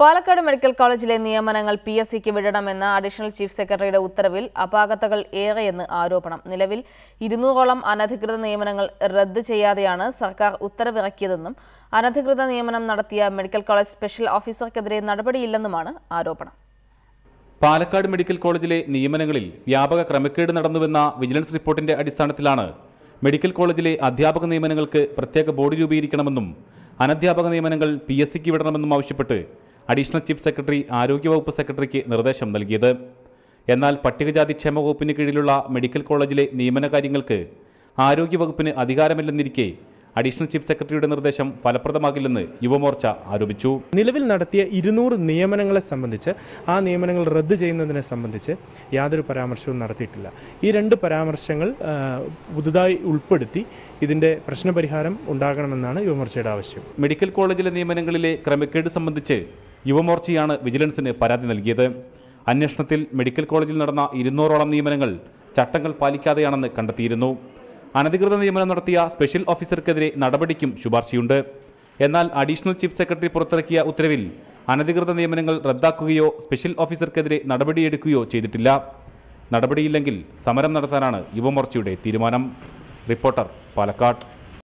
Palakkad medical കോളേജിലെ നിയമനങ്ങൾ P S സിക്ക് വിടണമെന്ന അഡീഷണൽ ചീഫ് സെക്രട്ടറിയുടെ ഉത്തരവിൽ അപാകതകൾ ഏറെയെന്ന് ആരോപണം നിലവിൽ ഇരുന്നൂറോളം അനധികൃത നിയമനങ്ങൾ റദ്ദ് ചെയ്യാതെയാണ് സർക്കാർ ഉത്തരവിറക്കിയതെന്നും അനധികൃത നിയമനം നടത്തിയ മെഡിക്കൽ കോളേജ് സ്പെഷ്യൽ ഓഫീസർക്കെതിരെ നടപടിയില്ലെന്നുമാണ് ആരോപണം പാലക്കാട് മെഡിക്കൽ കോളേജിലെ നിയമനങ്ങളിൽ വ്യാപക ക്രമക്കേട് നടന്നുവെന്ന വിജിലൻസ് റിപ്പോർട്ടിന്റെ അടിസ്ഥാനത്തിലാണ് മെഡിക്കൽ കോളേജിലെ അധ്യാപക നിയമനങ്ങൾക്ക് പ്രത്യേക ബോർഡ് രൂപീകരിക്കണമെന്നും അനധ്യാപക നിയമനങ്ങൾ പി എസ് സിക്ക് വിടണമെന്നും ആവശ്യപ്പെട്ട് അഡീഷണൽ ചീഫ് സെക്രട്ടറി ആരോഗ്യവകുപ്പ് സെക്രട്ടറിക്ക് നിർദ്ദേശം നൽകിയത് എന്നാൽ പട്ടികജാതി ക്ഷേമ വകുപ്പിന് കീഴിലുള്ള മെഡിക്കൽ കോളേജിലെ നിയമന കാര്യങ്ങൾക്ക് ആരോഗ്യവകുപ്പിന് അധികാരമില്ലെന്നിരിക്കെ അഡീഷണൽ ചീഫ് സെക്രട്ടറിയുടെ നിർദ്ദേശം ഫലപ്രദമാകില്ലെന്ന് യുവമോർച്ച ആരോപിച്ചു നിലവിൽ നടത്തിയ ഇരുന്നൂറ് നിയമനങ്ങളെ സംബന്ധിച്ച് ആ നിയമനങ്ങൾ റദ്ദ് ചെയ്യുന്നതിനെ സംബന്ധിച്ച് യാതൊരു പരാമർശവും നടത്തിയിട്ടില്ല ഈ രണ്ട് പരാമർശങ്ങൾ പുതുതായി ഉൾപ്പെടുത്തി ഇതിന്റെ പ്രശ്നപരിഹാരം ഉണ്ടാകണമെന്നാണ് യുവമോർച്ചയുടെ ആവശ്യം മെഡിക്കൽ കോളേജിലെ നിയമനങ്ങളിലെ ക്രമക്കേട് സംബന്ധിച്ച് യുവമോർച്ചയാണ് വിജിലൻസിന് പരാതി നൽകിയത് അന്വേഷണത്തിൽ മെഡിക്കൽ കോളേജിൽ നടന്ന ഇരുന്നൂറോളം നിയമനങ്ങൾ ചട്ടങ്ങൾ പാലിക്കാതെയാണെന്ന് കണ്ടെത്തിയിരുന്നു അനധികൃത നിയമനം നടത്തിയ സ്പെഷ്യൽ ഓഫീസർക്കെതിരെ നടപടിക്കും ശുപാർശയുണ്ട് എന്നാൽ അഡീഷണൽ ചീഫ് സെക്രട്ടറി പുറത്തിറക്കിയ ഉത്തരവിൽ അനധികൃത നിയമനങ്ങൾ റദ്ദാക്കുകയോ സ്പെഷ്യൽ ഓഫീസർക്കെതിരെ നടപടിയെടുക്കുകയോ ചെയ്തിട്ടില്ല നടപടിയില്ലെങ്കിൽ സമരം നടത്താനാണ് യുവമോർച്ചയുടെ തീരുമാനം റിപ്പോർട്ടർ പാലക്കാട്